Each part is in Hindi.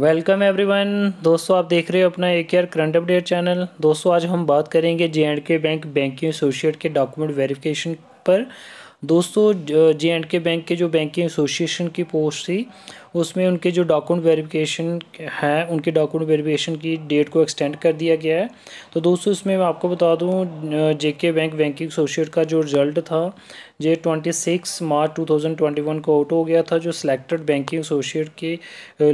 वेलकम एवरीवन दोस्तों आप देख रहे हो अपना एक यार करंट अपडेट चैनल दोस्तों आज हम बात करेंगे J and K bank banking associate के डॉक्यूमेंट वेरिफिकेशन पर दोस्तों जे एंड के बैंक के जो बैंकिंग एसोसिएशन की पोस्ट थी उसमें उनके जो डॉक्यूमेंट वेरिफिकेशन हैं उनके डॉक्यूमेंट वेरिफिकेशन की डेट को एक्सटेंड कर दिया गया है तो दोस्तों इसमें मैं आपको बता दूं जेके बैंक बैंकिंग एसोसिएट का जो रिजल्ट था J twenty six March two thousand twenty one को आउट हो गया था जो सिलेक्टेड बैंकिंग एसोसिएट के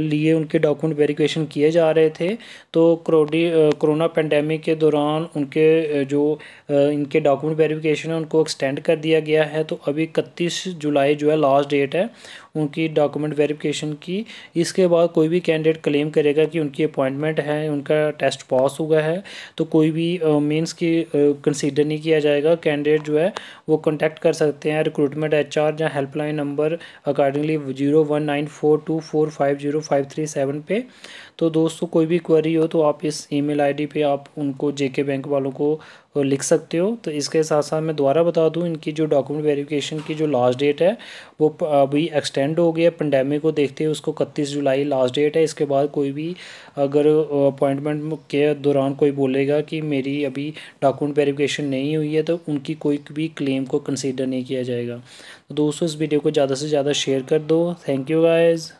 लिए उनके डॉक्यूमेंट वेरिफिकेशन किए जा रहे थे तो करोडी कोरोना पेंडेमिक के दौरान उनके जो इनके डॉक्यूमेंट वेरीफिकेशन है उनको एक्सटेंड कर दिया गया है तो अभी इकतीस जुलाई जो है लास्ट डेट है उनकी डॉक्यूमेंट वेरिफिकेशन की इसके बाद कोई भी कैंडिडेट क्लेम करेगा कि उनकी अपॉइंटमेंट है उनका टेस्ट पास हुआ है तो कोई भी मीन्स की कंसीडर नहीं किया जाएगा कैंडिडेट जो है वो कॉन्टैक्ट कर सकते हैं रिक्रूटमेंट एच आर या helpline number accordingly zero one nine four two four five zero five three seven पे तो दोस्तों कोई भी क्वेरी हो तो आप इस ईमेल आईडी पे आप उनको जेके बैंक वालों को लिख सकते हो तो इसके साथ साथ मैं दोबारा बता दूं इनकी जो डॉक्यूमेंट वेरिफिकेशन की जो लास्ट डेट है वो अभी एक्सटेंड एक्सटेंड हो गया पेंडेमिक को देखते हुए उसको इकतीस जुलाई लास्ट डेट है इसके बाद कोई भी अगर अपॉइंटमेंट के दौरान कोई बोलेगा कि मेरी अभी डॉक्यूमेंट वेरिफिकेशन नहीं हुई है तो उनकी कोई भी क्लेम को कंसिडर नहीं किया जाएगा तो दोस्तों इस वीडियो को ज़्यादा से ज़्यादा शेयर कर दो थैंक यू गाइज़